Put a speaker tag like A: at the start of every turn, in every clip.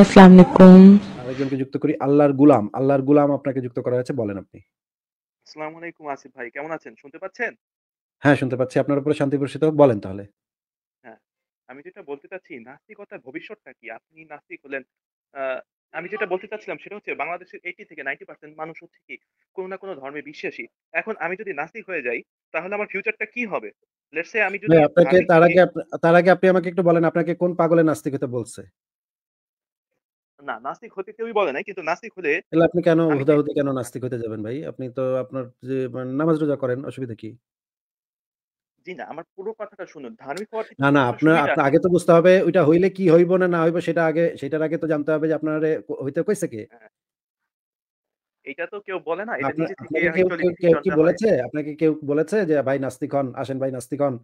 A: আসসালামু আলাইকুম
B: আরেকজনকে যুক্ত করি আল্লাহর গোলাম আল্লাহর গোলাম আপনাকে যুক্ত করা হয়েছে বলেন আপনি
C: আসসালামু আলাইকুম আসিফ ভাই কেমন আছেন শুনতে পাচ্ছেন
B: হ্যাঁ শুনতে পাচ্ছি আপনার উপরে শান্তি হোক বলেন তাহলে
C: হ্যাঁ আমি যেটা বলতে চাচ্ছি নাস্তিকতার ভবিষ্যৎটা কি আপনি নাস্তিক হলেন আমি যেটা বলতে চাচ্ছিলাম সেটা হচ্ছে বাংলাদেশের এইটি থেকে নাইনটি পার্সেন্ট মানুষ হচ্ছে কি কোনো না কোনো ধর্মে বিশ্বাসী এখন আমি যদি নাস্তিক হয়ে যাই তাহলে আমার ফিউচারটা কি হবে লেটসে আমি যদি আপনাকে তার আগে
B: তার আগে আপনি আমাকে একটু বলেন আপনাকে কোন পাগলে নাস্তিক হতে বলছে
C: না নাস্তিক হতে কেউই বলে নাই কিন্তু নাস্তিক হলে
B: তাহলে আপনি কেন কেন নাস্তিক হতে যাবেন ভাই আপনি তো আপনার যে মানে নামাজ রোজা করেন অসুবিধা কি
C: জি না আমার পুরো কথাটা শুনুন ধার্মিক হওয়ার
B: না না আপনার আগে তো বুঝতে হবে ওইটা হইলে কি হইব না না হইব সেটা আগে সেটার আগে তো জানতে হবে যে আপনার হইতে কইছে কে হ্যাঁ,
C: এটা তো কেউ বলে না কি
B: বলেছে যে ভাই নাস্তিক হন আসেন ভাই নাস্তিক হন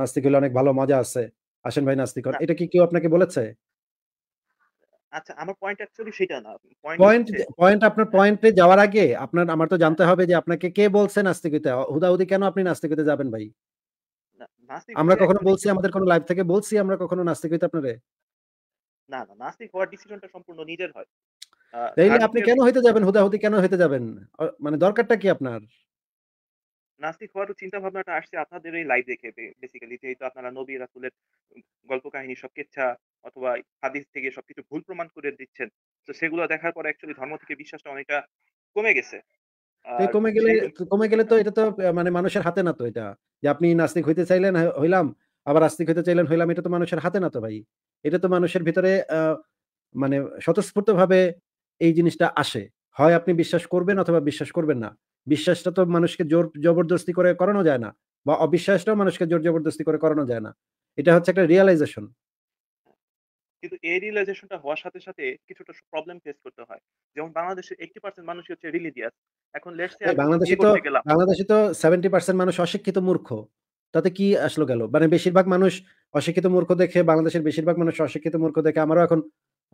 B: নাস্তিক হলে অনেক ভালো মজা আছে ভাই নাস্তিক হন এটা কি কেউ আপনাকে বলেছে
C: আচ্ছা আমার পয়েন্ট অ্যাকচুয়ালি সেটা না পয়েন্ট
B: পয়েন্ট আপনার পয়েন্টে হ্যাঁ। যাওয়ার আগে আপনার আমার তো জানতে হবে যে আপনাকে কে বলছে নাস্তিকতা হুদাহুদি কেন আপনি নাস্তিকতা যাবেন ভাই
C: আমরা কখনো বলছি আমাদের
B: কোনো লাইভ থেকে বলছি আমরা কখনো আপনারে
C: না না নাস্তিক হওয়ার ডিসিশনটা সম্পূর্ণ নিজের হয় তাইলে আপনি কেন হইতে যাবেন
B: হুদাহুদি কেন হইতে যাবেন মানে দরকারটা কি আপনার
C: নাস্তিক হওয়ার চিন্তা ভাবনাটা আসছে আপনাদের এই লাইভ দেখে বেসিক্যালি যেহেতু আপনারা নবী রাসুলের গল্প কাহিনী সব কেচ্ছা অথবা হাদিস থেকে সবকিছু ভুল প্রমাণ করে দিচ্ছেন তো সেগুলো দেখার পর অ্যাকচুয়ালি ধর্ম থেকে বিশ্বাসটা অনেকটা কমে গেছে কমে গেলে
B: কমে গেলে তো এটা তো মানে মানুষের হাতে না তো এটা যে আপনি নাস্তিক হইতে চাইলেন হ্যাঁ, হইলাম আবার আস্তিক হইতে চাইলেন হইলাম এটা তো মানুষের হাতে না তো ভাই এটা তো মানুষের ভিতরে মানে স্বতঃস্ফূর্ত ভাবে এই জিনিসটা আসে হয় আপনি বিশ্বাস করবেন অথবা বিশ্বাস করবেন না বিশ্বাসটা তো মানুষকে জোর জবরদস্তি করে করানো যায় না বা অবিশ্বাসটাও মানুষকে জোর জবরদস্তি করে করানো যায় না এটা হচ্ছে একটা রিয়েলাইজেশন
C: কিন্তু এই রিয়েলাইজেশনটা হওয়ার সাথে সাথে কিছুটা প্রবলেম ফেস করতে হয় যেমন বাংলাদেশের পার্সেন্ট মানুষই হচ্ছে রিলিজিয়াস এখন হ্যাঁ, লেটস সে বাংলাদেশে তো বাংলাদেশে
B: তো সেভেন্টি পার্সেন্ট মানুষ অশিক্ষিত মূর্খ তাতে কি আসলো গেল মানে বেশিরভাগ মানুষ অশিক্ষিত মূর্খ দেখে বাংলাদেশের বেশিরভাগ মানুষ অশিক্ষিত মূর্খ দেখে আমারও এখন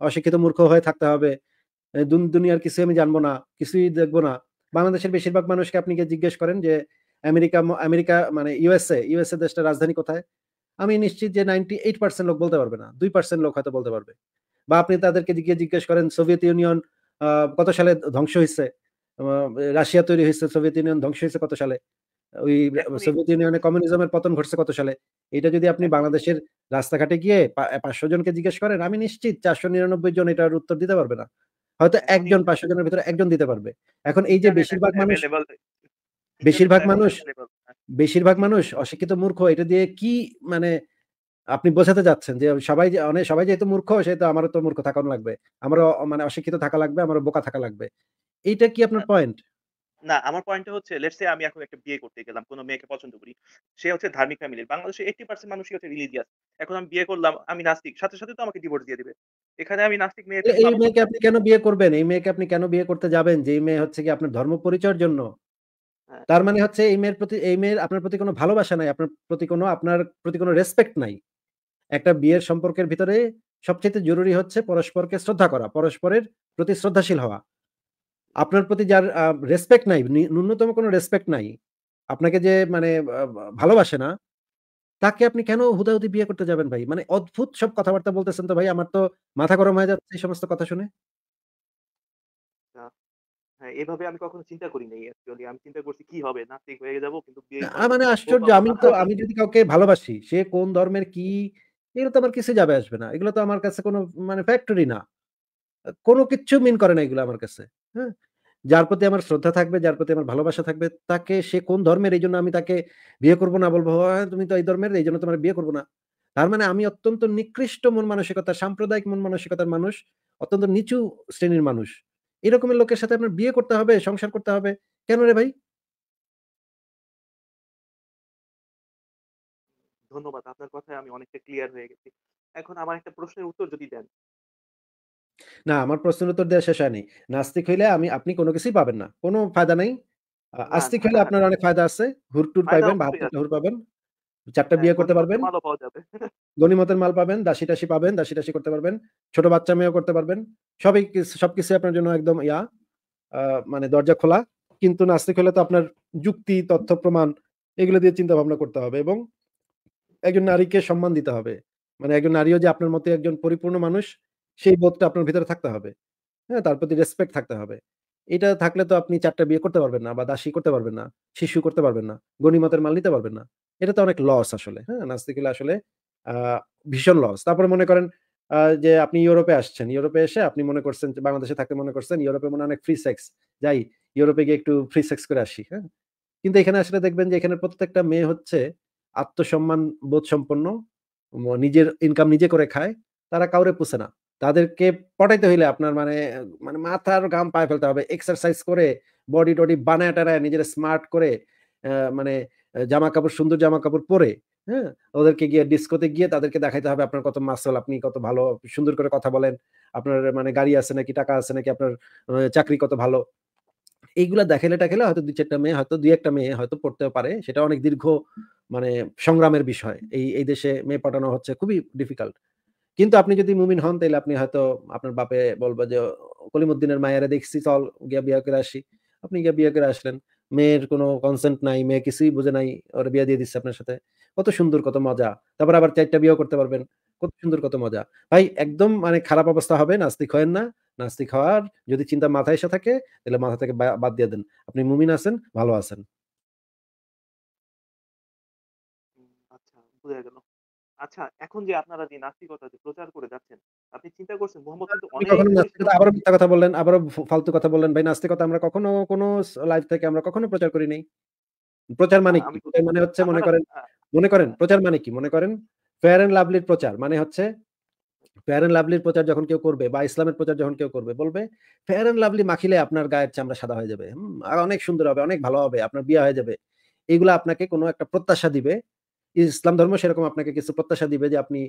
B: অশিক্ষিত মূর্খ হয়ে থাকতে হবে দুনিয়ার কিছু আমি জানবো না কিছুই দেখবো না বাংলাদেশের বেশিরভাগ মানুষকে আপনি জিজ্ঞেস করেন যে আমেরিকা আমেরিকা মানে ইউএসএ ইউএসএ দেশটা রাজধানী কোথায় আমি নিশ্চিত যে নাইনটি এইট পার্সেন্ট লোক বলতে পারবে না দুই পার্সেন্ট লোক হয়তো বলতে পারবে বা আপনি তাদেরকে গিয়ে জিজ্ঞেস করেন সোভিয়েত ইউনিয়ন কত সালে ধ্বংস হয়েছে রাশিয়া তৈরি হয়েছে সোভিয়েত ইউনিয়ন ধ্বংস হয়েছে কত সালে ওই সোভিয়েত ইউনিয়নে কমিউনিজমের পতন ঘটছে কত সালে এটা যদি আপনি বাংলাদেশের রাস্তাঘাটে গিয়ে পাঁচশো জনকে জিজ্ঞেস করেন আমি নিশ্চিত চারশো নিরানব্বই জন এটার উত্তর দিতে পারবে না হয়তো একজন পাঁচশো জনের ভিতরে একজন দিতে পারবে এখন এই যে বেশিরভাগ মানুষ বেশিরভাগ মানুষ হ্যাঁ। বেশিরভাগ মানুষ অশিক্ষিত মূর্খ এটা দিয়ে কি মানে আপনি বোঝাতে যাচ্ছেন যে সবাই অনেক সবাই যেহেতু মূর্খ সেহেতু আমারও তো মূর্খ থাকানো লাগবে আমারও মানে অশিক্ষিত থাকা লাগবে আমারও বোকা থাকা লাগবে এইটা কি আপনার পয়েন্ট
C: না আমার পয়েন্ট হচ্ছে লেটস আমি এখন একটা বিয়ে করতে গেলাম কোনো মেয়েকে পছন্দ করি সে হচ্ছে ধার্মিক ফ্যামিলি বাংলাদেশে এইটি পার্সেন্ট মানুষই হচ্ছে রিলিজিয়াস এখন আমি বিয়ে করলাম আমি নাস্তিক সাথে সাথে তো আমাকে ডিভোর্স দিয়ে দিবে এখানে আমি নাস্তিক মেয়ে এই মেয়েকে আপনি
B: কেন বিয়ে করবেন এই মেয়েকে আপনি কেন বিয়ে করতে যাবেন যে মেয়ে হচ্ছে কি আপনার ধর্ম পরিচয়ের জন্য তার মানে হচ্ছে এই মেয়ের প্রতি এই মেয়ের আপনার প্রতি কোনো ভালোবাসা নাই আপনার প্রতি কোনো আপনার প্রতি কোনো রেসপেক্ট নাই একটা বিয়ের সম্পর্কের ভিতরে সবচেয়ে জরুরি হচ্ছে পরস্পরকে শ্রদ্ধা করা পরস্পরের প্রতি শ্রদ্ধাশীল হওয়া আপনার প্রতি যার রেসপেক্ট নাই ন্যূনতম কোনো রেসপেক্ট নাই আপনাকে যে মানে ভালোবাসে না তাকে আপনি কেন হুদাহুদি বিয়ে করতে যাবেন ভাই মানে অদ্ভুত সব কথাবার্তা বলতেছেন তো ভাই আমার তো মাথা গরম হয়ে যাচ্ছে এই সমস্ত কথা শুনে
C: হ্যাঁ এভাবে আমি কখনো চিন্তা করি নাই অ্যাকচুয়ালি আমি চিন্তা করছি কি হবে নাস্তিক হয়ে যাব কিন্তু মানে আশ্চর্য আমি তো আচ্ছা। আমি
B: যদি কাউকে ভালোবাসি সে কোন ধর্মের কি এগুলো তো আমার কিছু যাবে আসবে না এগুলো তো আমার কাছে কোনো মানে ফ্যাক্টরি না কোনো কিচ্ছু মিন করে না এগুলো আমার কাছে হ্যাঁ যার প্রতি আমার শ্রদ্ধা থাকবে যার প্রতি আমার ভালোবাসা থাকবে তাকে সে কোন ধর্মের এই জন্য আমি তাকে বিয়ে করবো না বলবো হ্যাঁ তুমি তো এই ধর্মের এই জন্য তোমার বিয়ে করবো না তার মানে আমি অত্যন্ত নিকৃষ্ট মন মানসিকতা সাম্প্রদায়িক মন মানসিকতার মানুষ অত্যন্ত নিচু শ্রেণীর মানুষ এরকমের লোকের সাথে আপনার বিয়ে করতে হবে সংসার করতে হবে কেন রে ভাই
C: ধন্যবাদ আপনার কথায় আমি অনেকটা ক্লিয়ার হয়ে গেছি এখন আমার একটা প্রশ্নের উত্তর যদি দেন
B: না আমার প্রশ্নের উত্তর দেওয়া শেষ হয়নি নাস্তিক হইলে আমি আপনি কোনো কিছুই পাবেন না কোনো ফায়দা নাই আ- না আস্তিক হলে আপনার অনেক ফায়দা আছে হুর টুর ফায়দা পাইবেন অবশ্যই হুর পাবেন চারটা হ্যাঁ, বিয়ে করতে পারবেন গণিমতের মাল পাবেন দাসি টাসি পাবেন দাসি টাসি করতে পারবেন ছোট বাচ্চা মেয়েও করতে পারবেন সবই সবকিছু আপনার জন্য একদম ইয়া মানে দরজা খোলা কিন্তু নাস্তিক হলে তো আপনার যুক্তি তথ্য প্রমাণ এগুলো দিয়ে চিন্তা ভাবনা করতে হবে এবং একজন নারীকে সম্মান দিতে হবে মানে একজন নারীও যে আপনার মতো একজন পরিপূর্ণ মানুষ সেই বোধটা আপনার ভিতরে থাকতে হবে হ্যাঁ তার প্রতি রেসপেক্ট থাকতে হবে এটা থাকলে তো আপনি চারটা বিয়ে করতে পারবেন না বা দাসী করতে পারবেন না শিশু করতে পারবেন না গণিমতের মাল নিতে পারবেন না এটা তো অনেক লস আসলে হ্যাঁ নাচতে গেলে আসলে ভীষণ লস তারপরে মনে করেন যে আপনি ইউরোপে আসছেন ইউরোপে এসে আপনি মনে করছেন বাংলাদেশে থাকতে মনে করছেন ইউরোপে মনে অনেক ফ্রি সেক্স যাই ইউরোপে গিয়ে একটু ফ্রি সেক্স করে আসি হ্যাঁ কিন্তু এখানে আসলে দেখবেন যে এখানে প্রত্যেকটা মেয়ে হচ্ছে আত্মসম্মান বোধ সম্পন্ন নিজের ইনকাম নিজে করে খায় তারা কাউরে পুষে না তাদেরকে পটাইতে হইলে আপনার মানে মানে মাথার গাম পায়ে ফেলতে হবে এক্সারসাইজ করে বডি টডি বানায় টানায় নিজের স্মার্ট করে মানে জামা কাপড় সুন্দর জামা কাপড় পরে হ্যাঁ ওদেরকে গিয়ে ডিস্কোতে গিয়ে তাদেরকে দেখাইতে হবে আপনার কত মাসল আপনি কত ভালো সুন্দর করে কথা বলেন আপনার মানে গাড়ি আছে নাকি টাকা আছে নাকি আপনার চাকরি কত ভালো এইগুলা দেখাইলে টাকাইলে হয়তো দুই চারটা মেয়ে হয়তো দুই একটা মেয়ে হয়তো পড়তেও পারে সেটা অনেক দীর্ঘ মানে সংগ্রামের বিষয় এই এই দেশে মেয়ে পাঠানো হচ্ছে খুবই ডিফিকাল্ট কিন্তু আপনি যদি মুমিন হন তাহলে আপনি হয়তো আপনার বাপে বলবো যে কলিমুদ্দিনের মায়েরা দেখছি চল গিয়া বিয়া করে আসি আপনি গিয়া বিয়া করে আসলেন মেয়ের কোনো কনসেন্ট নাই মেয়ে কিছুই বুঝে নাই ওরা বিয়ে দিয়ে দিচ্ছে আপনার সাথে কত সুন্দর কত মজা তারপর আবার চারটা বিয়েও করতে পারবেন কত সুন্দর কত মজা ভাই একদম মানে খারাপ অবস্থা হবে নাস্তিক হয়েন না নাস্তিক হওয়ার যদি চিন্তা মাথায় এসে থাকে তাহলে মাথা থেকে বাদ দিয়ে দেন আপনি মুমিন আছেন ভালো আছেন
C: আচ্ছা গেল আচ্ছা এখন যে আপনারা যে নাস্তিকতা যে প্রচার করে যাচ্ছেন আপনি চিন্তা করছেন মোহাম্মদ কিন্তু অনেক কখনো
B: নাস্তিকতা আবারও মিথ্যা কথা বললেন আবার ফালতু কথা বললেন ভাই নাস্তিকতা আমরা কখনো কোনো লাইভ থেকে আমরা কখনো প্রচার করি নাই প্রচার মানে কি মানে হচ্ছে মনে করেন হ্যাঁ। মনে করেন প্রচার মানে কি মনে করেন ফেয়ার এন্ড লাভলির প্রচার মানে হচ্ছে ফেয়ার এন্ড লাভলির প্রচার যখন কেউ করবে বা ইসলামের প্রচার যখন কেউ করবে বলবে ফেয়ার এন্ড লাভলি মাখিলে আপনার গায়ের চামড়া সাদা হয়ে যাবে হম আর অনেক সুন্দর হবে অনেক ভালো হবে আপনার বিয়ে হয়ে যাবে এগুলো আপনাকে কোনো একটা প্রত্যাশা দিবে ইসলাম ধর্ম সেরকম আপনাকে কিছু প্রত্যাশা দিবে যে আপনি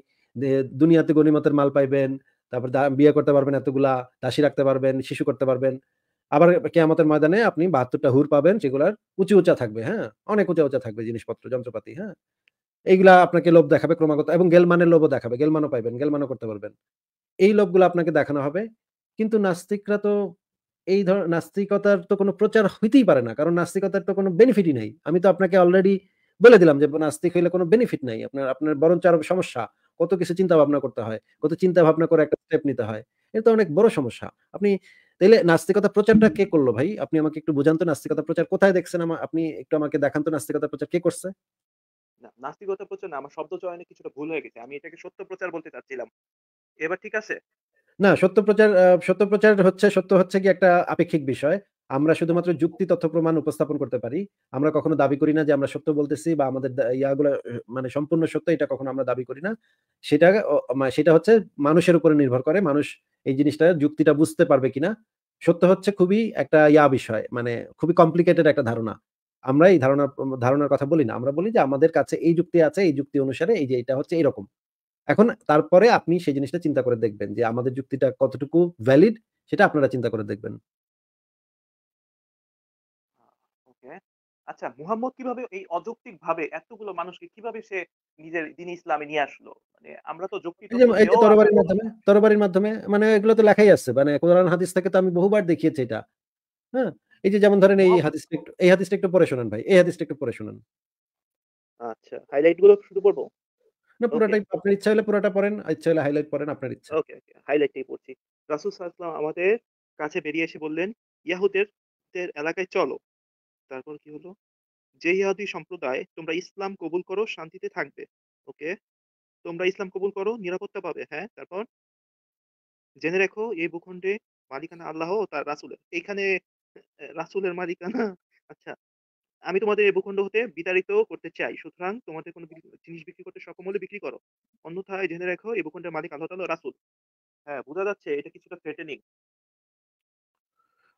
B: দুনিয়াতে গণিমতের মাল পাইবেন তারপর বিয়ে করতে পারবেন এতগুলা দাসি রাখতে পারবেন শিশু করতে পারবেন আবার কেয়ামতের ময়দানে আপনি বাহাত্তরটা হুর পাবেন যেগুলার উঁচু উঁচা থাকবে হ্যাঁ অনেক উঁচা উঁচা থাকবে জিনিসপত্র যন্ত্রপাতি হ্যাঁ এইগুলা আপনাকে লোভ দেখাবে ক্রমাগত এবং গেলমানের লোভও দেখাবে গেলমানও পাইবেন গেলমানও করতে পারবেন এই লোভগুলো আপনাকে দেখানো হবে কিন্তু নাস্তিকরা তো এই ধর নাস্তিকতার তো কোনো প্রচার হইতেই পারে না কারণ নাস্তিকতার তো কোনো বেনিফিটই নেই আমি তো আপনাকে অলরেডি বলে দিলাম যে নাস্তিক হইলে কোনো বেনিফিট নাই আপনার আপনার বরঞ্চ আরো সমস্যা কত কিছু চিন্তা ভাবনা করতে হয় কত চিন্তা ভাবনা করে একটা স্টেপ নিতে হয় এটা অনেক বড় সমস্যা আপনি তাইলে নাস্তিকতা প্রচারটা কে করলো ভাই আপনি আমাকে একটু বোঝান তো নাস্তিকতা প্রচার কোথায় দেখছেন আমার আপনি একটু আমাকে দেখান তো নাস্তিকতা প্রচার কে করছে নাস্তিকতা প্রচার
C: না আমার শব্দ চয়নে কিছুটা ভুল হয়ে গেছে আমি এটাকে সত্য প্রচার বলতে চাচ্ছিলাম এবার ঠিক আছে
B: না সত্য প্রচার সত্য প্রচার হচ্ছে সত্য হচ্ছে কি একটা আপেক্ষিক বিষয় আমরা শুধুমাত্র যুক্তি তথ্য প্রমাণ উপস্থাপন করতে পারি আমরা কখনো দাবি করি না যে আমরা সত্য বলতেছি বা আমাদের ইয়াগুলো মানে সম্পূর্ণ সত্য এটা কখনো আমরা দাবি করি না সেটা সেটা হচ্ছে মানুষের উপরে নির্ভর করে মানুষ এই জিনিসটা যুক্তিটা বুঝতে পারবে কিনা সত্য হচ্ছে খুবই একটা ইয়া বিষয় মানে খুবই কমপ্লিকেটেড একটা ধারণা আমরা এই ধারণা ধারণার কথা বলি না আমরা বলি যে আমাদের কাছে এই যুক্তি আছে এই যুক্তি অনুসারে এই যে এটা হচ্ছে এরকম এখন তারপরে আপনি সেই জিনিসটা চিন্তা করে দেখবেন যে আমাদের যুক্তিটা কতটুকু ভ্যালিড সেটা আপনারা চিন্তা করে দেখবেন
C: আচ্ছা মুহাম্মদ কিভাবে এই অযৌক্তিক ভাবে এতগুলো মানুষকে কিভাবে সে নিজের দিন ইসলামে নিয়ে আসলো মানে আমরা তো যৌক্তিক তরবারির
B: মাধ্যমে তরবারির মাধ্যমে মানে এগুলো তো লেখাই আছে মানে কোরআন হাদিস থেকে তো আমি বহুবার দেখিয়েছি এটা হ্যাঁ এই যে যেমন ধরেন এই হাদিসটা একটু এই হাদিসটা একটু পড়ে ভাই এই হাদিসটা একটু পড়ে আচ্ছা হাইলাইট গুলো শুরু পড়বো না পুরোটাই আপনার ইচ্ছা হলে পুরোটা পড়েন ইচ্ছা হলে হাইলাইট পড়েন আপনার ইচ্ছা ওকে ওকে পড়ছি
C: রাসূল সাল্লাল্লাহু আমাদের কাছে বেরিয়ে এসে বললেন ইয়াহুদের এলাকায় চলো তারপর কি হলো যে ইহাদি সম্প্রদায় তোমরা ইসলাম কবুল করো শান্তিতে থাকবে ওকে তোমরা ইসলাম কবুল করো নিরাপত্তা পাবে হ্যাঁ তারপর জেনে রেখো এই ভূখণ্ডে মালিকানা আল্লাহ তার রাসুলের এইখানে রাসুলের মালিকানা আচ্ছা আমি তোমাদের এই ভূখণ্ড হতে বিতাড়িত করতে চাই সুতরাং তোমাদের কোনো জিনিস বিক্রি করতে সকম হলে বিক্রি করো অন্যথায় জেনে রেখো এই ভূখণ্ডের মালিক আল্লাহ তাল রাসুল হ্যাঁ বোঝা যাচ্ছে এটা কিছুটা থ্রেটেনিং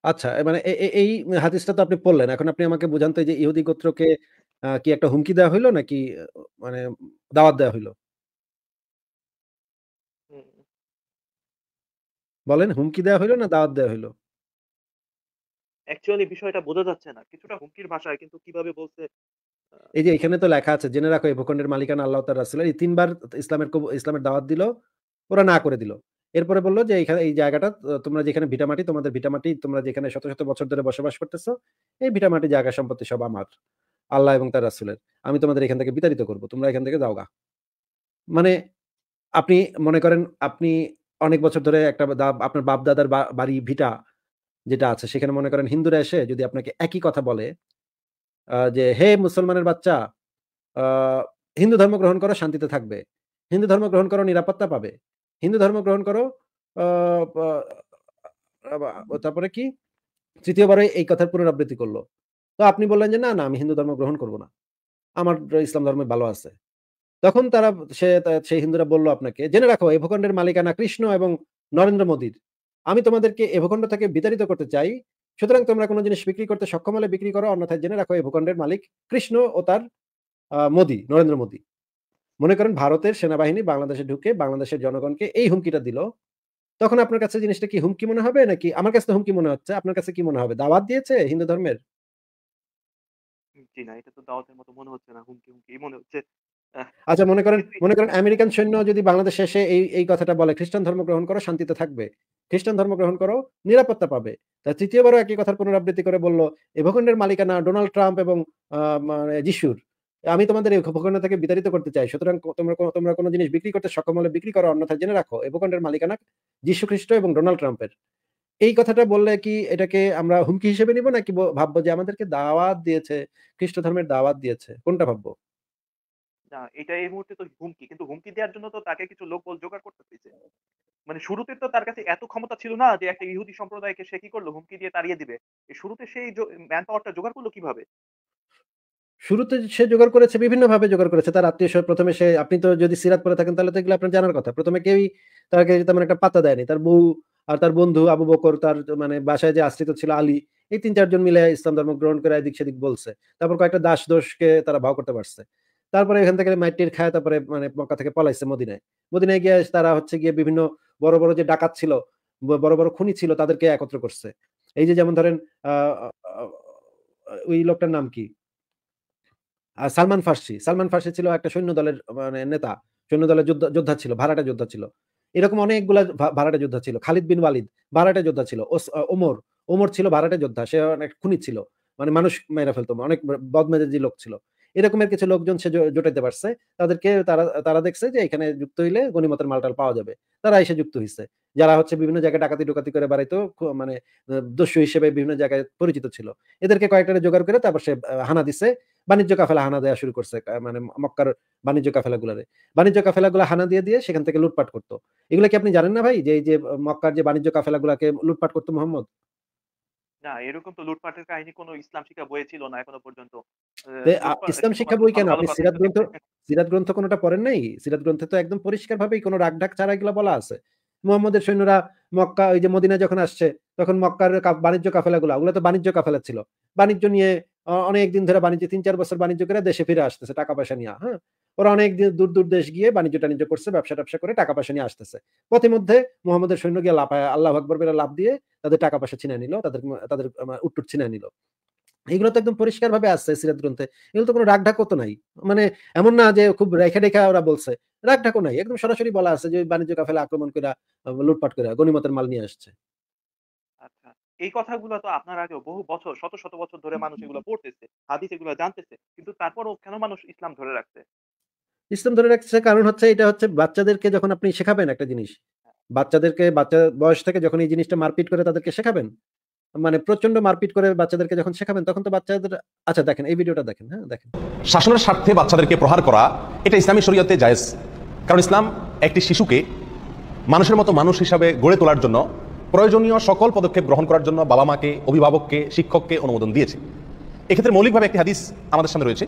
B: আচ্ছা মানে এই হাদিসটা তো আপনি পড়লেন। এখন আপনি আমাকে বুঝান তো যে ইহুদি গোত্রকে কি একটা হুমকি দেওয়া হইলো নাকি মানে দাওয়াত দেওয়া হইলো বলেন হুমকি দেওয়া হইলো না দাওয়াত দেওয়া হইলো
C: অ্যাকচুয়ালি বিষয়টা বোঝা যাচ্ছে না। কিছুটা হুমকির ভাষায় কিন্তু কিভাবে বলতে
B: এই যে এখানে তো লেখা আছে জেনে রাখো এই ভূখণ্ডের মালিকানা আল্লাহ তার রাসুলের এই তিনবার ইসলামের ইসলামের দাওয়াত দিল। ওরা না করে দিল। এরপরে বললো যে এইখানে এই জায়গাটা তোমরা যেখানে ভিটামাটি তোমাদের ভিটামাটি তোমরা যেখানে শত শত বছর ধরে বসবাস করতেছো এই ভিটামাটি জায়গা সম্পত্তি সব আমার আল্লাহ এবং তার রাসুলের আমি তোমাদের এখান থেকে বিতাড়িত করব তোমরা এখান থেকে যাওগা মানে আপনি মনে করেন আপনি অনেক বছর ধরে একটা আপনার বাপ দাদার বাড়ি ভিটা যেটা আছে সেখানে মনে করেন হিন্দুরা এসে যদি আপনাকে একই কথা বলে যে হে মুসলমানের বাচ্চা হিন্দু ধর্ম গ্রহণ করো শান্তিতে থাকবে হিন্দু ধর্ম গ্রহণ করো নিরাপত্তা পাবে হিন্দু ধর্ম গ্রহণ করো তারপরে কি তৃতীয়বারে এই কথার পুনরাবৃত্তি করলো তো আপনি বললেন যে না না আমি হিন্দু ধর্ম গ্রহণ করব না আমার ইসলাম ধর্মে ভালো আছে তখন তারা সে সেই হিন্দুরা বললো আপনাকে জেনে রাখো এই ভূখণ্ডের মালিকানা কৃষ্ণ এবং নরেন্দ্র মোদীর আমি তোমাদেরকে এ ভূখণ্ড থেকে বিতাড়িত করতে চাই সুতরাং তোমরা কোনো জিনিস বিক্রি করতে সক্ষম হলে বিক্রি করো অন্যথায় জেনে রাখো এই ভূখণ্ডের মালিক কৃষ্ণ ও তার মোদী নরেন্দ্র মোদী মনে করেন ভারতের সেনাবাহিনী বাংলাদেশে ঢুকে বাংলাদেশের জনগণকে এই হুমকিটা দিল তখন আপনার কাছে জিনিসটা কি হুমকি মনে হবে নাকি আমার কাছে হুমকি মনে হচ্ছে আপনার কাছে কি মনে হবে দাওয়াত দিয়েছে হিন্দু ধর্মের
C: জি না এটা তো দাওয়াতের মতো মনে হচ্ছে না হুমকি হুমকি মনে হচ্ছে
B: আচ্ছা মনে করেন মনে করেন আমেরিকান সৈন্য যদি বাংলাদেশে এসে এই এই কথাটা বলে খ্রিস্টান ধর্ম গ্রহণ করো শান্তিতে থাকবে খ্রিস্টান ধর্ম গ্রহণ করো নিরাপত্তা পাবে তা তৃতীয়বারও একই কথার পুনরাবৃত্তি করে বলল এ ভূখণ্ডের মালিকানা ডোনাল্ড ট্রাম্প এবং মানে, যিশুর আমি তোমাদের এই ভূখণ্ড থেকে বিতাড়িত করতে চাই সুতরাং তোমরা তোমরা কোনো জিনিস বিক্রি করতে সক্ষম হলে বিক্রি করো অন্যথায় জেনে রাখো এই ভূখণ্ডের মালিকানা যীশু খ্রিস্ট এবং ডোনাল্ড ট্রাম্পের এই কথাটা বললে কি এটাকে আমরা হুমকি হিসেবে নিব নাকি ভাববো যে আমাদেরকে দাওয়াত দিয়েছে খ্রিস্ট ধর্মের দাওয়াত দিয়েছে কোনটা ভাববো
C: না এটা এই মুহূর্তে তো হুমকি কিন্তু হুমকি দেওয়ার জন্য তো তাকে কিছু লোক বল জোগাড় করতে হয়েছে মানে শুরুতে তো তার কাছে এত ক্ষমতা ছিল না যে একটা ইহুদি সম্প্রদায়কে সে কি করলো হুমকি দিয়ে তাড়িয়ে দিবে শুরুতে সেই ম্যান পাওয়ারটা জোগাড় করলো কিভাবে
B: শুরুতে সে জোগাড় করেছে বিভিন্নভাবে জোগাড় করেছে তার আত্মীয় স্বজন প্রথমে সে আপনি তো যদি সিরাত পরে থাকেন তাহলে তো এগুলো আপনার জানার কথা প্রথমে কেউই তাকে তেমন একটা পাতা দেয়নি তার বউ আর তার বন্ধু আবু বকর তার মানে বাসায় যে আশ্রিত ছিল আলী এই তিন চারজন মিলে ইসলাম ধর্ম গ্রহণ করে এদিক সেদিক বলছে তারপর কয়েকটা দাস দোষকে তারা ভাও করতে পারছে তারপরে এখান থেকে মাইটির খায় তারপরে মানে মক্কা থেকে পলাইছে মদিনায় মদিনায় গিয়ে তারা হচ্ছে গিয়ে বিভিন্ন বড় বড় যে ডাকাত ছিল বড় বড় খুনি ছিল তাদেরকে একত্র করছে এই যে যেমন ধরেন ওই লোকটার নাম কি সালমান ফার্সি সালমান ফার্সি ছিল একটা সৈন্য দলের মানে নেতা সৈন্য দলের যোদ্ধা ছিল ভাড়াটা যোদ্ধা ছিল এরকম অনেকগুলা ভাড়াটা যোদ্ধা ছিল খালিদ বিন ওয়ালিদ ভাড়াটা যোদ্ধা ছিল ওমর ওমর ছিল ভাড়াটা যোদ্ধা সে অনেক খুনি ছিল মানে মানুষ মেরে ফেলতো অনেক বদমেজাজি লোক ছিল এরকমের কিছু লোকজন সে জোটাইতে পারছে তাদেরকে তারা তারা দেখছে যে এখানে যুক্ত হইলে গণিমতের মালটাল পাওয়া যাবে তারা এসে যুক্ত হয়েছে যারা হচ্ছে বিভিন্ন জায়গায় ডাকাতি ডুকাতি করে বাড়াইতো মানে দস্যু হিসেবে বিভিন্ন জায়গায় পরিচিত ছিল এদেরকে কয়েকটা জোগাড় করে তারপর সে হানা দিছে বাণিজ্য কাফেলা হানা দেওয়া শুরু করছে মানে মক্কার বাণিজ্য কাফেলাগুলারে বাণিজ্য কাফেলাগুলো হানা দিয়ে দিয়ে সেখান থেকে লুটপাট করতো এগুলো কি আপনি জানেন না ভাই যে এই যে মক্কার যে বাণিজ্য কাফেলাগুলাকে লুটপাট করতো মোহাম্মদ
C: না এরকম তো লুটপাটের কাহিনী কোনো ইসলাম শিক্ষা বইয়ে ছিল না এখনো পর্যন্ত ইসলাম শিক্ষা বই কেন আপনি সিরাত
B: গ্রন্থ সিরাত গ্রন্থ কোনোটা পড়েন নাই সিরাত গ্রন্থে তো একদম পরিষ্কারভাবেই কোনো রাগঢাক ছাড়া এগুলো বলা আছে মোহাম্মদের সৈন্যরা মক্কা ওই যে মদিনা যখন আসছে তখন মক্কার বাণিজ্য কাফেলাগুলো ওগুলো তো বাণিজ্য কাফেলা ছিল বাণিজ্য নিয়ে অনেকদিন ধরে বাণিজ্য তিন চার বছর বাণিজ্য করে দেশে ফিরে আসতেছে টাকা পয়সা নিয়ে হ্যাঁ ওরা অনেক দূর দূর দেশ গিয়ে বাণিজ্য টানিজ্য করছে ব্যবসা ব্যবসা করে টাকা পয়সা নিয়ে আসতেছে পথিমধ্যে মোহাম্মদের সৈন্য গিয়ে লাভ আল্লাহ আকবর বেলা লাভ দিয়ে তাদের টাকা পয়সা ছিনে নিল তাদের তাদের উত্তর ছিনে নিল এগুলো তো একদম পরিষ্কার ভাবে আসছে সিরাত গ্রন্থে এগুলো তো কোনো রাগ ঢাকো তো নাই মানে এমন না যে খুব রেখা রেখা ওরা বলছে রাগ ঢাকো নাই একদম সরাসরি বলা আছে যে বাণিজ্য কাফেলা আক্রমণ করে লুটপাট করে গণিমতের মাল নিয়ে আসছে
C: এই কথাগুলো তো আপনার আগেও বহু বছর শত শত বছর ধরে মানুষ এগুলো পড়তেছে হাদিস এগুলো জানতেছে কিন্তু তারপরও কেন মানুষ ইসলাম ধরে রাখছে
B: ইসলাম ধরে রাখছে কারণ হচ্ছে এটা হচ্ছে বাচ্চাদেরকে যখন আপনি শেখাবেন একটা জিনিস হ্যাঁ। বাচ্চাদেরকে বাচ্চা বয়স থেকে যখন এই জিনিসটা মারপিট করে তাদেরকে শেখাবেন মানে প্রচন্ড মারপিট করে বাচ্চাদেরকে যখন শেখাবেন তখন তো বাচ্চাদের আচ্ছা দেখেন এই ভিডিওটা দেখেন হ্যাঁ দেখেন শাসনের স্বার্থে বাচ্চাদেরকে প্রহার করা এটা ইসলামী শরীয়তে জায়েজ কারণ ইসলাম একটি শিশুকে মানুষের মতো মানুষ হিসাবে গড়ে তোলার জন্য প্রয়োজনীয় সকল পদক্ষেপ গ্রহণ করার জন্য বাবা মাকে অভিভাবককে শিক্ষককে অনুমোদন দিয়েছে এক্ষেত্রে মৌলিকভাবে একটি হাদিস আমাদের সামনে রয়েছে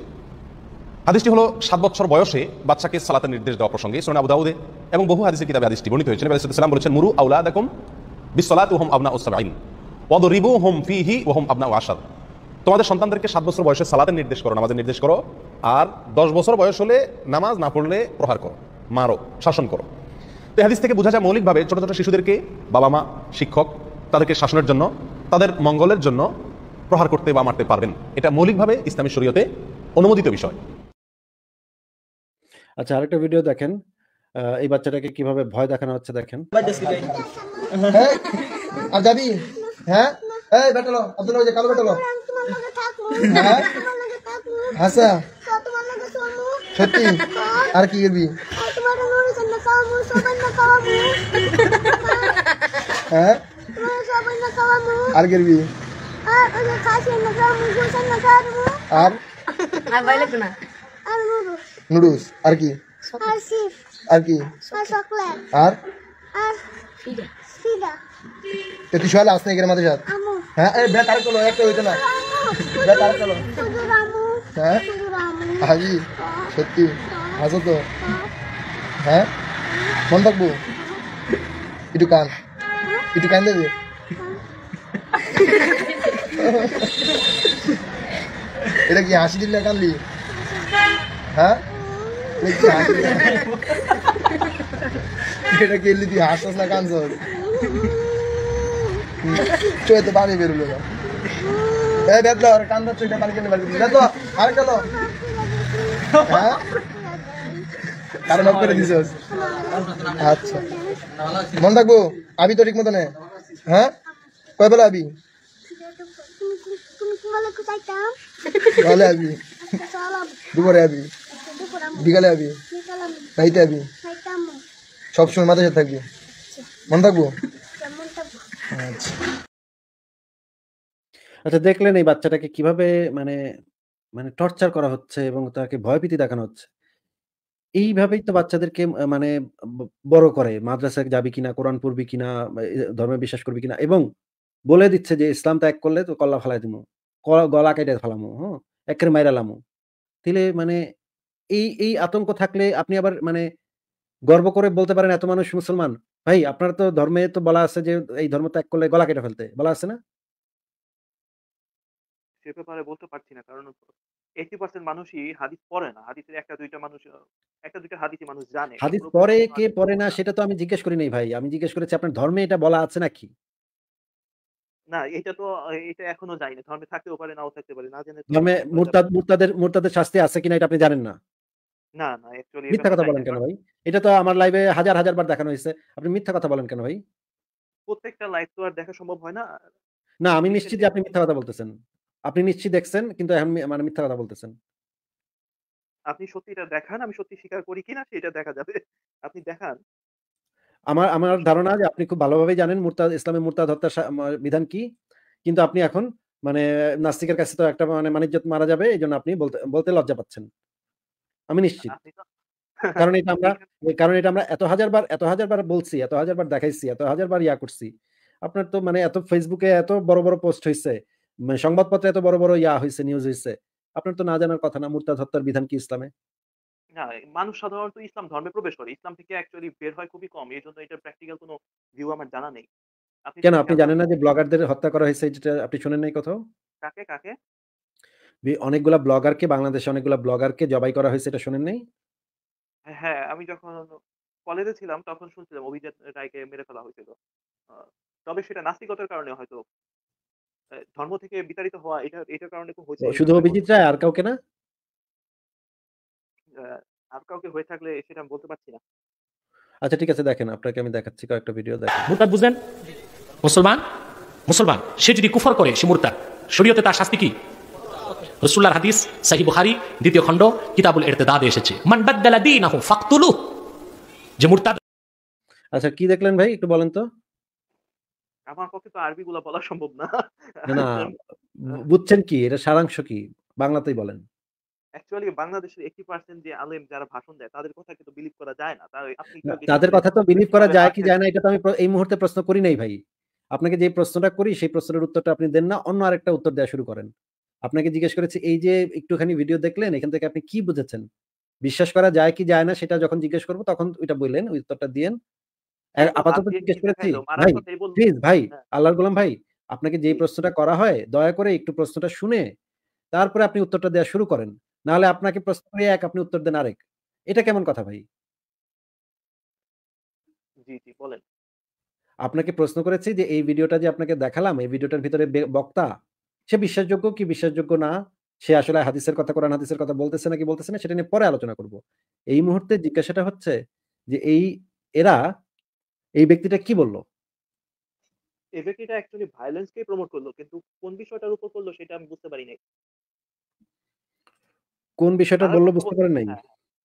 B: হাদিসটি হলো সাত বছর বয়সে বাচ্চাকে সালাতে নির্দেশ দেওয়া প্রসঙ্গে সোনা আবুদাউদে এবং বহু হাদিসের কিতাবে হাদিসটি বর্ণিত হয়েছে নবী বলেছেন মুরু আউলা দেখুম বিসলাত ওহম আবনা আইন পদ রিবু হোম ফি হি ওহম আবনা ওয়াসাদ তোমাদের সন্তানদেরকে সাত বছর বয়সে সালাতের নির্দেশ করো নামাজের নির্দেশ করো আর দশ বছর বয়স হলে নামাজ না পড়লে প্রহার করো মারো শাসন করো তো হাদিস থেকে বোঝা যায় মৌলিকভাবে ছোটো ছোটো শিশুদেরকে বাবা মা শিক্ষক তাদেরকে শাসনের জন্য তাদের মঙ্গলের জন্য প্রহার করতে বা মারতে পারবেন এটা মৌলিকভাবে ইসলামী শরীয়তে অনুমোদিত বিষয় আচ্ছা আরেকটা ভিডিও দেখেন এই বাচ্চাটাকে কিভাবে ভয় দেখানো হচ্ছে দেখেন
A: হ্যাঁ, আর যাবি হ্যাঁ এই বেটালো আব্দুল ওই যে কালো বেটালো
B: আচ্ছা সত্যি আর কি করবি
A: kamu, sobat na kamu. Hah? Sobat na kamu. Ar gerbi. Ar ana kasih na kamu, gusan na kamu. Ar? Ar baile kuna. Ar nudus. Nudus. Ar ki? Ar sif. Ar ki?
B: Ar coklat. Ar? Ar. Fida. Fida.
A: তো কিছু হলে আসনে এগের মাঝে সাথ
B: হ্যাঁ আরে বেটা আর কলো একটা হইতো না বেটা আর কলো হ্যাঁ হাজি
A: সত্যি হাসো তো হ্যাঁ মন থাকবো একটু কান একটু কান দেবে এটা কি হাসি দিলে কানলি হ্যাঁ এটা কি তুই না কানছ চোখে তো পানি বেরোলো এ বেদলো আর কান্দা
B: চোখে পানি কেন বেরোলো বেদলো আর গেল
A: হ্যাঁ কারণ করে দিছিস
B: আচ্ছা মন
A: থাকবো আবি তো ঠিক মতো নে হ্যাঁ কয় বেলা আবি আবি দুপুরে আবি বিকালে আবি রাইতে আবি
B: সবসময় মাথায় থাকবি মন থাকবো আচ্ছা আচ্ছা দেখলেন এই বাচ্চাটাকে কিভাবে মানে মানে টর্চার করা হচ্ছে এবং তাকে ভয় ভীতি দেখানো হচ্ছে এইভাবেই তো বাচ্চাদেরকে মানে বড় করে মাদ্রাসায় যাবি কিনা কোরআন পড়বি কিনা ধর্মে বিশ্বাস করবি কিনা এবং বলে দিচ্ছে যে ইসলাম ত্যাগ করলে তো কল্লা ফালাই দিব গলা কেটে ফালামো হ্যাঁ একের মাইরালামো তাহলে মানে এই এই আতঙ্ক থাকলে আপনি আবার মানে গর্ব করে বলতে পারেন এত মানুষ মুসলমান ভাই আপনার তো ধর্মে তো বলা আছে যে এই ধর্ম ত্যাগ করলে গলা কেটে ফেলতে বলা আছে না
C: সে ব্যাপারে মানে বলতে পারছি না কারণ এইটি পার্সেন্ট মানুষই হাদিস পড়ে না হাদিসের একটা দুইটা মানুষ একটা দুইটা হাদিসই মানুষ জানে হাদিস পড়ে কে
B: পড়ে না সেটা তো আমি জিজ্ঞেস করি নাই ভাই আমি জিজ্ঞেস করেছি আপনার ধর্মে এটা বলা আছে নাকি
C: না এটা তো এটা এখনো ধর্মে থাকতেও পারে নাও থাকতে পারে না ধর্মে
B: মুরতাদ মুরতাদের মুরতাদের শাস্তি আছে কিনা এটা আপনি জানেন না
C: না না অ্যাকচুয়ালি মিথ্যা কথা বলেন
B: কেন ভাই এটা তো আমার লাইভে হাজার হাজার বার দেখানো হয়েছে আপনি মিথ্যা কথা বলেন কেন ভাই
C: প্রত্যেকটা লাইভ তো আর দেখা সম্ভব হয় না
B: না আমি নিশ্চিত যে আপনি মিথ্যা কথা বলতেছেন আপনি নিশ্চয়ই দেখছেন কিন্তু এখন মানে মিথ্যা কথা বলতেছেন
C: আপনি সত্যি এটা দেখান আমি সত্যি স্বীকার করি কিনা সেটা দেখা যাবে আপনি দেখান
B: আমার আমার ধারণা যে আপনি খুব ভালোভাবে জানেন মুরতাদ ইসলামের মুরতাদ হত্যার বিধান কি কিন্তু আপনি এখন মানে নাস্তিকের কাছে তো একটা মানে মানিজ্যত মারা যাবে এই জন্য আপনি বলতে বলতে লজ্জা পাচ্ছেন আমি নিশ্চিত কারণ এটা আমরা কারণ এটা আমরা এত হাজার বার এত হাজার বার বলছি এত হাজার বার দেখাইছি এত হাজার বার ইয়া করছি আপনার তো মানে এত ফেসবুকে এত বড় বড় পোস্ট হয়েছে মানে সংবাদপত্রে এত বড় বড় ইয়া হয়েছে নিউজ হয়েছে আপনার তো না জানার কথা না মুরতাদ হত্যার বিধান কি ইসলামে
C: না মানুষ সাধারণত ইসলাম ধর্মে প্রবেশ করে ইসলাম থেকে অ্যাকচুয়ালি বের হয় খুবই কম এই জন্য প্র্যাকটিক্যাল কোনো ভিউ আমার জানা নেই
B: কেন আপনি জানেন না যে ব্লগারদের হত্যা করা হয়েছে যেটা আপনি শুনেন নাই কোথাও কাকে কাকে অনেকগুলা ব্লগারকে বাংলাদেশে অনেকগুলা ব্লগারকে জবাই করা হয়েছে এটা শুনেন নাই
C: হ্যাঁ আমি যখন কলেজে ছিলাম তখন শুনছিলাম অভিজিৎ রায়কে মেরে ফেলা হয়েছিল তবে সেটা নাস্তিকতার কারণে হয়তো ধর্ম থেকে বিতাড়িত হওয়া এটা এটার কারণে খুব হয়েছে শুধু অভিজিৎ
B: রায় আর কাউকে না
C: আর কাউকে হয়ে থাকলে সেটা আমি বলতে পারছি না
B: আচ্ছা ঠিক আছে দেখেন আপনাকে আমি দেখাচ্ছি কয়েকটা ভিডিও দেখেন মুরতাদ বুঝলেন মুসলমান মুসলমান সে যদি কুফর করে সে মুরতাদ শরীয়তে তার শাস্তি কি
C: রসুল্লাহর হাদিস সাহি বুহারি দ্বিতীয় খণ্ড কিতাবুল এরতেদাদে এসেছে মান বাদদালা দীনাহু
B: ফাকতুলু যে মুরতাদ আচ্ছা কি দেখলেন ভাই একটু বলেন তো
C: আমার পক্ষে তো আরবি গুলা বলা সম্ভব না না
B: বুঝছেন কি এটা সারাংশ কি বাংলাতেই বলেন
C: অ্যাকচুয়ালি বাংলাদেশের পার্সেন্ট যে আলেম যারা ভাষণ দেয় তাদের কথা কিন্তু বিলিভ করা যায় না
B: তাদের কথা তো বিলিভ করা যায় কি যায় না এটা তো আমি এই মুহূর্তে প্রশ্ন করি নাই ভাই আপনাকে যে প্রশ্নটা করি সেই প্রশ্নের উত্তরটা আপনি দেন না অন্য আরেকটা উত্তর দেওয়া শুরু করেন আপনাকে জিজ্ঞেস করেছি এই যে একটুখানি ভিডিও দেখলেন এখান থেকে আপনি কি বুঝেছেন বিশ্বাস করা যায় কি যায় না সেটা যখন জিজ্ঞেস করবো তখন ওইটা বললেন উত্তরটা দিয়েন আপাতত জিজ্ঞেস করেছি ভাই প্লিজ ভাই হ্যাঁ। আল্লাহর গোলাম ভাই আপনাকে যে প্রশ্নটা করা হয় দয়া করে একটু প্রশ্নটা শুনে তারপরে আপনি উত্তরটা দেওয়া শুরু করেন আপনাকে প্রশ্ন করে এক আপনি উত্তর দেন আরেক এটা কেমন কথা ভাই আপনাকে প্রশ্ন করেছি যে এই ভিডিওটা যে আপনাকে দেখালাম এই ভিডিওটার ভিতরে বক্তা সে বিশ্বাসযোগ্য কি বিশ্বাসযোগ্য না সে আসলে হাদিসের কথা করেন হাদিসের কথা বলতেছে নাকি বলতেছে না সেটা নিয়ে পরে আলোচনা করব এই মুহূর্তে জিজ্ঞাসাটা হচ্ছে যে এই এরা এই ব্যক্তিটা কি
C: এই ব্যক্তিটা অ্যাকচুয়ালি প্রমোট করলো কিন্তু কোন বিষয়টার উপর করলো সেটা আমি বুঝতে পারি নাই
B: কোন বিষয়টা বললো বুঝতে নাই হ্যাঁ,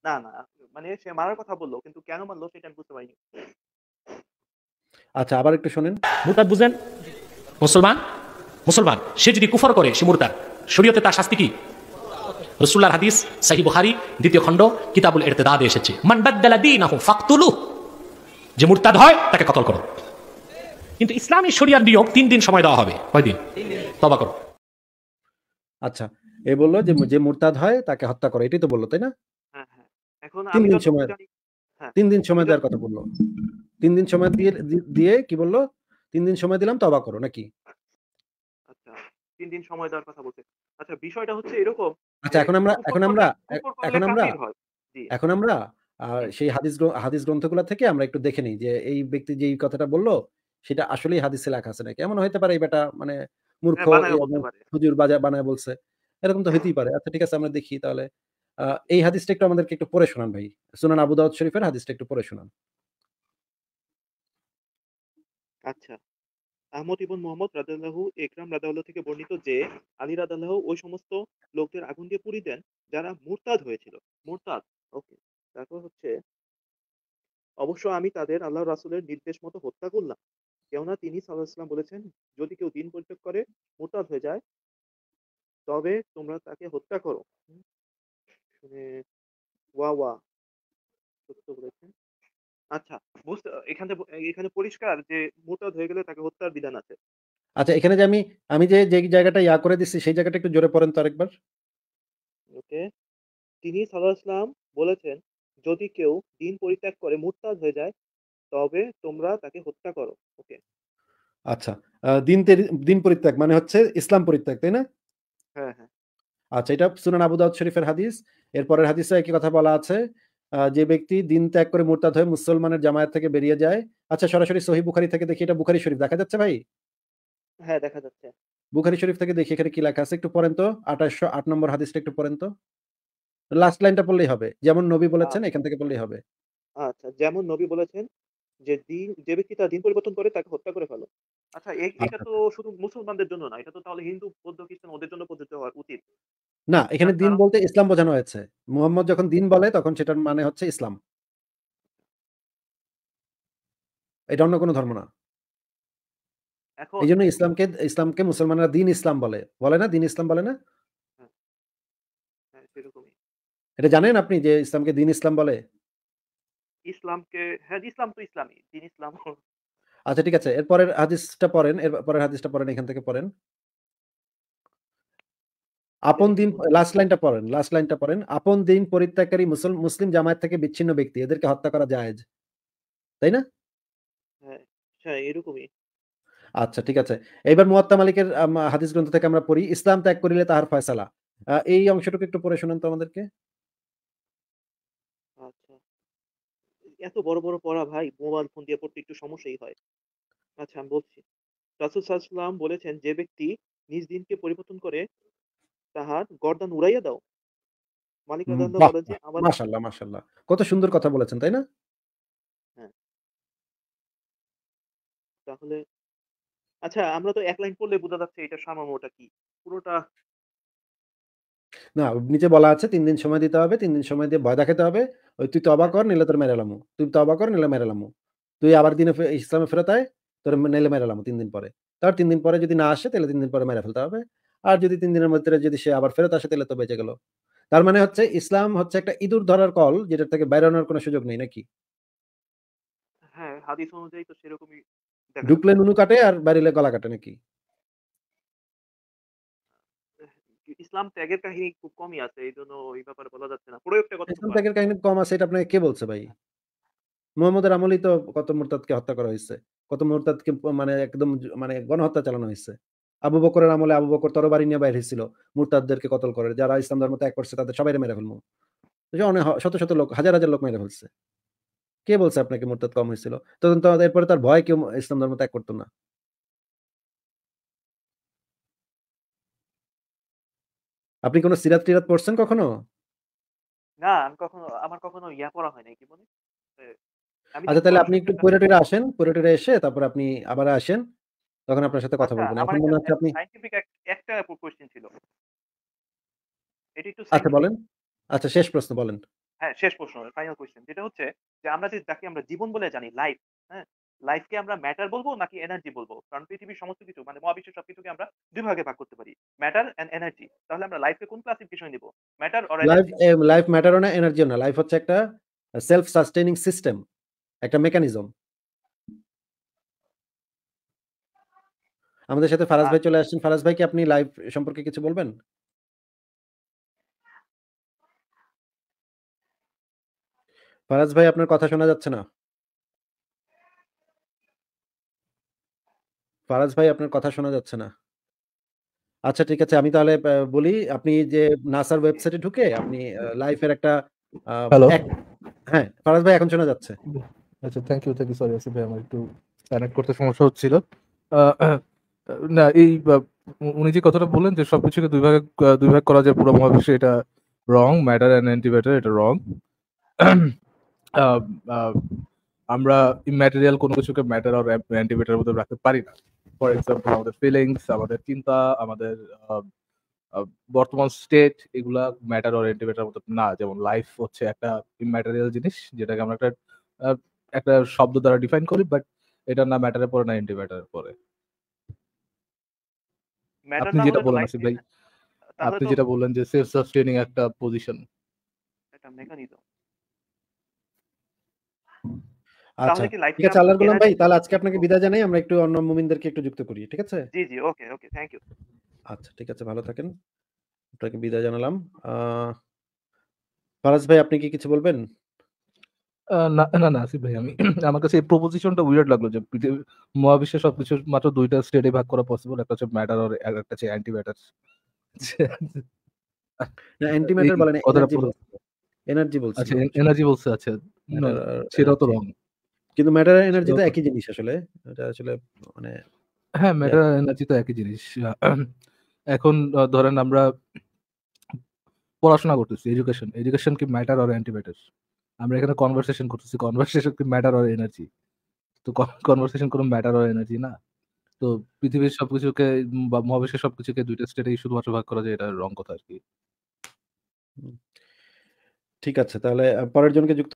C: না না মানে সে মারার কথা বললো কিন্তু কেন মারলো সেটা আমি বুঝতে
B: আচ্ছা আবার একটু শোনেন মুরতাদ মুসলমান মুসলমান সে যদি কুফর করে সে মুরতাদ শরীয়তে
C: তার শাস্তি কি রসুল্লাহ হাদিস সাহি বুহারি দ্বিতীয় খণ্ড কিতাবুল দাদে এসেছে মান বাদ্দালা দিনাহু ফাকতুলু যে মুরতাদ হয় তাকে কতল করো কিন্তু ইসলামী শরিয়ার নিয়োগ তিন দিন সময় দেওয়া হবে
A: কয়দিন
B: তবা করো আচ্ছা এ বললো যে যে মুরতাদ হয় তাকে হত্যা করো এটাই তো বললো তাই না হ্যাঁ, হ্যাঁ। তিন দিন সময় হ্যাঁ। তিন দিন সময় দেওয়ার কথা বললো তিন দিন সময় দিয়ে দিয়ে কি বললো তিন দিন সময় দিলাম তবা করো নাকি
C: আচ্ছা, তিন দিন সময় দেওয়ার কথা আচ্ছা বিষয়টা হচ্ছে এরকম
B: আচ্ছা এখন আমরা এখন আমরা এখন আমরা এখন আমরা আর সেই হাদিস হাদিস গ্রন্থগুলো থেকে আমরা একটু দেখে নিই যে এই ব্যক্তি যে এই কথাটা বললো সেটা আসলেই হাদিসে লেখা আছে নাকি এমন হইতে পারে এই বেটা মানে মূর্খ হ্যাঁ, হুজুর বাজার বানায় বলছে এরকম তো হইতেই পারে আচ্ছা ঠিক আছে আমরা দেখি তাহলে এই হাদিসটা একটু আমাদেরকে একটু পড়ে শোনান ভাই সুনান আবু দাউদ শরীফের হাদিসটা একটু পড়ে শোনান
C: আচ্ছা আহমদ ইবন মোহাম্মদ রাদাল্লাহু একরাম রাদাল্লাহ থেকে বর্ণিত যে আলী রাদাল্লাহ ওই সমস্ত লোকদের আগুন দিয়ে পুড়ি দেন যারা মুরতাদ হয়েছিল মুরতাদ ওকে তারপর হচ্ছে অবশ্য আমি তাদের আল্লাহ রাসুলের নির্দেশ মতো হত্যা করলাম কেননা তিনি সাল্লাহাম বলেছেন যদি কেউ দিন পরিত্যাগ করে মোটাদ হয়ে যায় তবে তোমরা তাকে হত্যা করো ওয়া ওয়া সত্য বলেছেন আচ্ছা বুঝতে এখানে এখানে পরিষ্কার যে মোটাদ হয়ে গেলে তাকে হত্যার বিধান আছে
B: আচ্ছা এখানে যে আমি আমি যে যে জায়গাটা ইয়া করে দিচ্ছি সেই জায়গাটা একটু জোরে পড়েন তো আরেকবার
C: ওকে তিনি সাল্লাহ বলেছেন যদি কেউ দিন পরিত্যাগ করে মুরতাদ হয়ে যায় তবে তোমরা তাকে হত্যা করো ওকে
B: আচ্ছা দিন দিন পরিত্যাগ মানে হচ্ছে ইসলাম পরিত্যাগ তাই না হ্যাঁ হ্যাঁ আচ্ছা এটা সুনান আবু দাউদ শরীফের হাদিস এরপরের হাদিসে একই কথা বলা আছে যে ব্যক্তি দিন ত্যাগ করে মুরতাদ হয়ে মুসলমানের জামায়াত থেকে বেরিয়ে যায় আচ্ছা সরাসরি সহি বুখারি থেকে দেখি এটা বুখারি শরীফ দেখা যাচ্ছে ভাই হ্যাঁ দেখা যাচ্ছে বুখারি শরীফ থেকে দেখি এখানে কি লেখা আছে একটু পড়েন তো আঠাশশো আট নম্বর হাদিসটা একটু পড়েন তো লাস্ট লাইনটা পড়লেই হবে যেমন নবী বলেছেন আচ্ছা। এখান থেকে পড়লেই হবে
C: আচ্ছা যেমন নবী বলেছেন যে দিন যে ব্যক্তি তার দিন পরিবর্তন করে তাকে হত্যা করে ফেলো আচ্ছা হ্যাঁ। এটা তো শুধু মুসলমানদের জন্য না এটা তো তাহলে হিন্দু বৌদ্ধ খ্রিস্টান ওদের জন্য প্রযোজ্য হওয়া উচিত
B: না এখানে দিন বলতে ইসলাম বোঝানো হয়েছে মুহাম্মদ যখন দিন বলে তখন সেটার মানে হচ্ছে ইসলাম এটা অন্য কোনো ধর্ম না এই জন্য ইসলামকে ইসলামকে মুসলমানরা দিন ইসলাম বলে বলে না দিন ইসলাম বলে না এটা জানেন আপনি যে ইসলামকে দিন ইসলাম বলে
C: ইসলামকে হ্যাঁ ইসলাম তো ইসলামই দিন ইসলাম
B: আচ্ছা ঠিক আছে এরপরের হাদিসটা পড়েন এরপরের হাদিসটা পড়েন এখান থেকে পড়েন আপন দিন লাস্ট লাইনটা পড়েন লাস্ট লাইনটা পড়েন আপন দিন পরিত্যাগকারী মুসলিম মুসলিম জামায়াত থেকে বিচ্ছিন্ন ব্যক্তি এদেরকে হত্যা করা জায়েজ তাই না
C: হ্যাঁ, হ্যাঁ এরকমই
B: আচ্ছা ঠিক আছে এইবার মুয়াত্তা মালিকের হাদিস গ্রন্থ থেকে আমরা পড়ি ইসলাম ত্যাগ করিলে তাহার ফয়সালা এই অংশটুকু একটু পড়ে শোনান তো আমাদেরকে
C: আচ্ছা। এত বড়, বড় পড়া ভাই মোবাইল ফোন দিয়ে পড়তে একটু সমস্যাই হয়। আচ্ছা আমি বলছি। রাসুল সাল্লাল্লাহু বলেছেন, "যে ব্যক্তি নিজ দিনকে পরিবর্তন করে, তাহার গর্দান উড়াইয়া দাও।" মালিক
B: কত সুন্দর কথা বলেছেন, তাই না?
C: হ্যাঁ। তাহলে আচ্ছা আমরা তো এক লাইন পড়লে বোঝা যাচ্ছে এটার সামামটা কি। পুরোটা
B: না, নিচে বলা আছে তিন দিন সময় দিতে হবে। তিন দিন সময় দিয়ে ভয় দেখাতে হবে। ওই "তুই তবা কর নিলে তোর মেরালামু তুই তবা কর নিলে মেরালামু তুই আবার দিনে ইসলামে ফেরত আয়, তোর নিলে মেরালামু তিন দিন পরে।" তার তিন দিন পরে যদি না আসে তাহলে তিন দিন পরে মেরে ফেলতে হবে। আর যদি তিন দিনের মধ্যে যদি সে আবার ফেরত আসে তাহলে তো বেঁচে গেল। তার মানে হচ্ছে ইসলাম হচ্ছে একটা ইঁদুর ধরার কল যেটা থেকে বেরোনোর কোনো সুযোগ নেই নাকি?
C: হ্যাঁ, হাদিস অনুযায়ী তো সেরকমই
B: ঢুকলে নুনু কাটে আর বাইরে গলা কাটে নাকি?
C: ইসলাম ত্যাগের কাহিনী খুব কমই আছে এই জন্য ওই ব্যাপারে বলা যাচ্ছে না প্রয়োগটা ইসলাম ত্যাগের
B: কাহিনী কম আছে এটা আপনাকে কে বলছে ভাই মোহাম্মদের আমলই তো কত হত্যা করা হয়েছে কত মানে একদম মানে গণহত্যা চালানো হয়েছে আবু বকরের আমলে আবু বকর তরবারি নিয়ে বাইরে ছিল মুরতাদদেরকে কতল করে যারা ইসলাম ধর্ম ত্যাগ করছে তাদের সবাই মেরে ফেলবো অনেক শত শত লোক হাজার হাজার লোক মেরে ফেলছে কে বলছে আপনাকে মুরতাদ কম হয়েছিল তখন তো এরপরে তার ভয় কেউ ইসলাম ধর্ম ত্যাগ করতো না আপনি কোনো সিরাত টিরাত পড়ছেন কখনো
C: না আমি কখনো আমার কখনো ইয়া পড়া হয় নাই কি এ, আচ্ছা তাহলে আপনি একটু পড়াশোনাটা পয়রাটুরে আসেন
B: পয়রাটুরে এসে তারপর আপনি আবার আসেন তখন আপনার সাথে কথা আচ্ছা, বলবো আমার এখন মনে হচ্ছে আপনি
C: সায়েন্টিফিক একটা কোশ্চেন ছিল এটি একটু আচ্ছা বলেন
B: আচ্ছা শেষ প্রশ্ন বলেন
C: হ্যাঁ শেষ প্রশ্ন ফাইনাল কোশ্চেন যেটা হচ্ছে যে আমরা যে যাকে আমরা জীবন বলে জানি লাইফ হ্যাঁ লাইফকে আমরা ম্যাটার বলবো নাকি এনার্জি বলবো কারণ পৃথিবীর সমস্ত কিছু মানে মহাবিশ্বের সবকিছুকে আমরা দুই ভাগে ভাগ করতে পারি ম্যাটার এন্ড এনার্জি তাহলে আমরা লাইফকে কোন ক্লাসিফিকেশন দিব ম্যাটার অর লাইফ
B: লাইফ ম্যাটারও না এনার্জি না লাইফ হচ্ছে একটা সেলফ সাস্টেইনিং সিস্টেম একটা মেকানিজম আমাদের সাথে ফারাজ ভাই আচ্ছা। চলে আসছেন ফারাজ ভাই কি আপনি লাইফ সম্পর্কে কিছু বলবেন ফারাজ ভাই আপনার কথা শোনা যাচ্ছে না ফারাজ ভাই আপনার কথা শোনা যাচ্ছে না আচ্ছা ঠিক আছে আমি তাহলে বলি আপনি যে নাসার ওয়েবসাইটে ঢুকে আপনি লাইফের একটা হ্যালো হ্যাঁ
A: ফারাজ ভাই এখন শোনা যাচ্ছে আচ্ছা thank you thank you sorry Asif ভাই আমার একটু কানেক্ট করতে সমস্যা হচ্ছিল না এই উনি যে কথাটা বললেন যে সবকিছুকে দুই ভাগে দুই ভাগ করা যায় পুরো মহাবিশ্বে এটা রং ম্যাটার অ্যান্ড অ্যান্টিম্যাটার এটা রং আমরা ইম্যাটেরিয়াল কোনো কিছুকে ম্যাটার আর অ্যান্টিম্যাটারের মধ্যে রাখতে পারি না ফর এক্সাম্পল আমাদের ফিলিংস আমাদের চিন্তা আমাদের বর্তমান স্টেট এগুলা ম্যাটার ওরিয়েন্টেড মতো না যেমন লাইফ হচ্ছে একটা ইম্যাটেরিয়াল জিনিস যেটাকে আমরা একটা একটা শব্দ দ্বারা ডিফাইন করি বাট এটা না ম্যাটারের পরে না এন্টি পরে আপনি যেটা বললেন আসিফ ভাই আপনি যেটা বললেন যে সেলফ সাস্টেনিং একটা পজিশন
C: এটা মেকানিজম
B: আচ্ছা, ঠিক আছে আল্লাহর গোলাম ভাই তাহলে আজকে আপনাকে বিদায় জানাই আমরা একটু অন্য মুমিনদেরকে একটু যুক্ত করি ঠিক আছে
C: জি জি ওকে ওকে থ্যাংক ইউ
B: আচ্ছা ঠিক আছে ভালো থাকেন আপনাকে বিদায় জানালাম ফারাজ ভাই আপনি কি কিছু বলবেন
A: না না আসিফ ভাই আমি আমার কাছে এই প্রপোজিশনটা উইয়ার্ড লাগলো যে মহাবিশ্বের সবকিছু মাত্র দুইটা স্টেটে ভাগ করা পসিবল একটা হচ্ছে ম্যাটার আর একটা হচ্ছে অ্যান্টি ম্যাটার
B: এনার্জি বলছে আচ্ছা এনার্জি বলছে আচ্ছা
A: সেটাও তো রং কিন্তু ম্যাটার এনার্জি তো একই জিনিস
B: আসলে এটা আসলে মানে
A: হ্যাঁ ম্যাটার এনার্জি তো একই জিনিস এখন ধরেন আমরা পড়াশোনা করতেছি এডুকেশন এডুকেশন কি ম্যাটার অর অ্যান্টি ম্যাটার আমরা এখানে কনভারসেশন করতেছি কনভারসেশন কি ম্যাটার অর এনার্জি তো কনভারসেশন কোনো ম্যাটার অর এনার্জি না তো পৃথিবীর সবকিছুকে বা মহাবিশ্বের সবকিছুকে দুইটা স্টেটেই শুধুমাত্র ভাগ করা যায় এটা রং কথা আর কি
B: ঠিক আছে তাহলে পরের জনকে যুক্ত